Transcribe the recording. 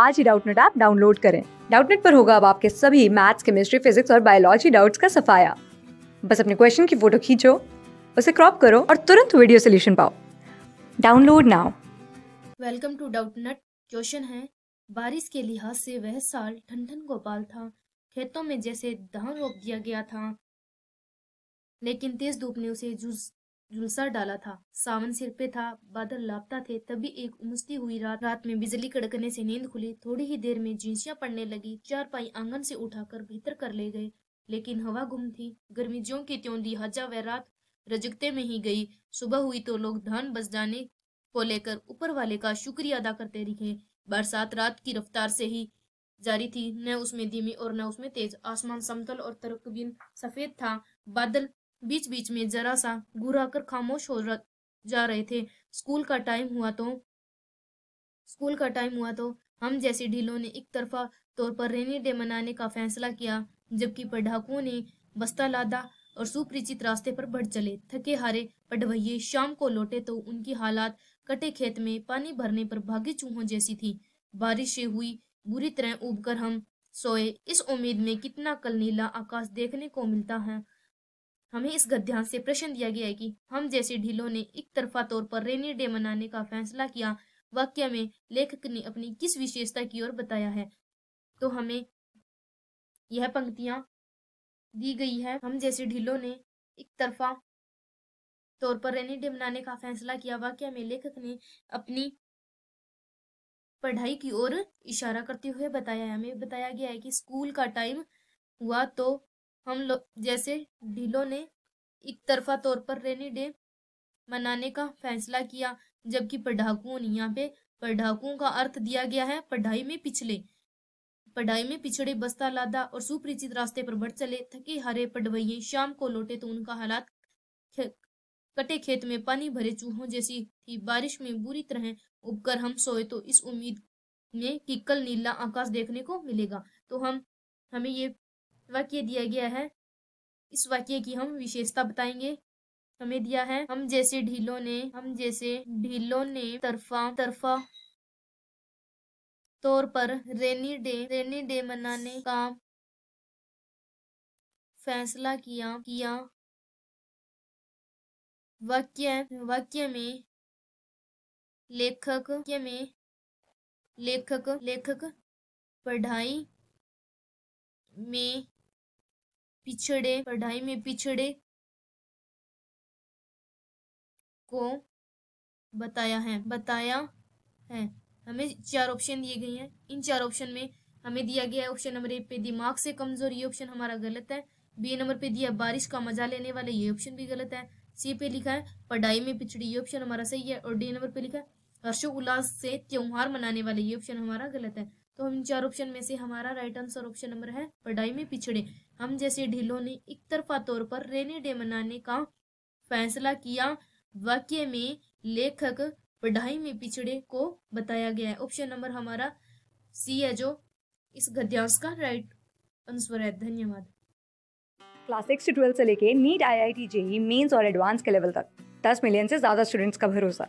आज ही Doubtnut app download करें डाउटनेट पर होगा अब आपके सभी मैथ्स केमिस्ट्री फिजिक्स और बायोलॉजी डाउट्स का सफाया बस अपने क्वेश्चन की फोटो खींचो उसे क्रॉप करो और तुरंत वीडियो सोल्यूशन पाओ download now welcome to Doubtnut question है बारिश के लिहाज से वह साल ठंडन गोपाल था खेतों में जैसे धान रोप दिया गया था लेकिन तेज धूप ने उसे झुलसा डाला था सावन सिर पे था बादल लापता थे तभी एक उमसती हुई रात रात में बिजली कड़कने से नींद खुली थोड़ी ही देर में जींसियां पड़ने लगी चार पाई आंगन से उठाकर भीतर कर ले गए लेकिन हवा गुम थी गर्मी ज्यों की त्यों दी हजा व रात रजकते में ही गई सुबह हुई तो लोग धान बस जाने को लेकर ऊपर वाले का शुक्रिया अदा करते दिखे बरसात रात की रफ्तार से ही जारी थी न उसमें धीमी और न उसमें तेज आसमान समतल और तरकबिन सफेद था बादल बीच बीच में जरा सा घुराकर खामोश हो जा रहे थे स्कूल का टाइम हुआ तो स्कूल का टाइम हुआ तो हम जैसे ढीलों ने एक तरफा तौर पर रेनी डे मनाने का फैसला किया जबकि पढ़ाकुओं ने बस्ता लादा और सुपरिचित रास्ते पर बढ़ चले थके हारे पढ़वइये शाम को लौटे तो उनकी हालात कटे खेत में पानी भरने पर भागी चूहों जैसी थी बारिश हुई बुरी तरह उबकर हम सोए इस उम्मीद में कितना कल नीला आकाश देखने को मिलता है हमें इस गद्यांश से प्रश्न दिया गया है कि हम जैसे ढीलों ने एक तरफा तौर पर रेनी डे मनाने का फैसला किया वाक्य में लेखक ने अपनी किस विशेषता की ओर बताया है तो हमें यह पंक्तियां दी गई है हम जैसे ढीलों ने एक तरफा तौर पर रेनी डे मनाने का फैसला किया वाक्य में लेखक ने अपनी पढ़ाई की ओर इशारा करते हुए बताया हमें बताया गया है कि स्कूल का टाइम हुआ तो हम लोग जैसे ढीलों ने एक तरफा तौर पर रेनी डे मनाने का फैसला किया जबकि पढ़ाकुओं ने यहाँ पे पढ़ाकुओं का अर्थ दिया गया है पढ़ाई में पिछले पढ़ाई में पिछड़े बस्ता लादा और सुपरिचित रास्ते पर बढ़ चले थके हरे पडवैये शाम को लौटे तो उनका हालात खे, कटे खेत में पानी भरे चूहों जैसी थी बारिश में बुरी तरह उबकर हम सोए तो इस उम्मीद में किक्कल नीला आकाश देखने को मिलेगा तो हम हमें ये वाक्य दिया गया है इस वाक्य की हम विशेषता बताएंगे हमें दिया है हम जैसे ढीलों ने हम जैसे ढीलों ने तरफा तरफा तौर पर रेनी डे रेनी डे मनाने का फैसला किया किया वाक्य वाक्य में लेखक वाक्य में लेखक लेखक पढ़ाई में पिछड़े पढ़ाई में पिछड़े को बताया है बताया है हमें चार ऑप्शन दिए गए हैं इन चार ऑप्शन में हमें दिया गया है ऑप्शन नंबर ए पे दिमाग से कमजोर ये ऑप्शन हमारा गलत है बी नंबर पे दिया बारिश का मजा लेने वाले ये ऑप्शन भी गलत है सी पे लिखा है पढ़ाई में पिछड़ी ये ऑप्शन हमारा सही है और डी नंबर पे लिखा है हर्षो उल्लास से त्यौहार मनाने वाले ये ऑप्शन हमारा गलत है तो हम इन चार ऑप्शन में से हमारा राइट आंसर ऑप्शन नंबर है पढ़ाई में पिछड़े हम जैसे ढीलों ने एक तरफा तौर पर रेने डे मनाने का फैसला किया वाक्य में लेखक पढ़ाई में पिछड़े को बताया गया है ऑप्शन नंबर हमारा सी है जो इस गद्यांश का राइट आंसर है धन्यवाद क्लास सिक्स से ट्वेल्थ से लेके NEET I I T JEE mains और एडवांस के लेवल तक दस मिलियन से ज़्यादा स्टूडेंट्स का भरोसा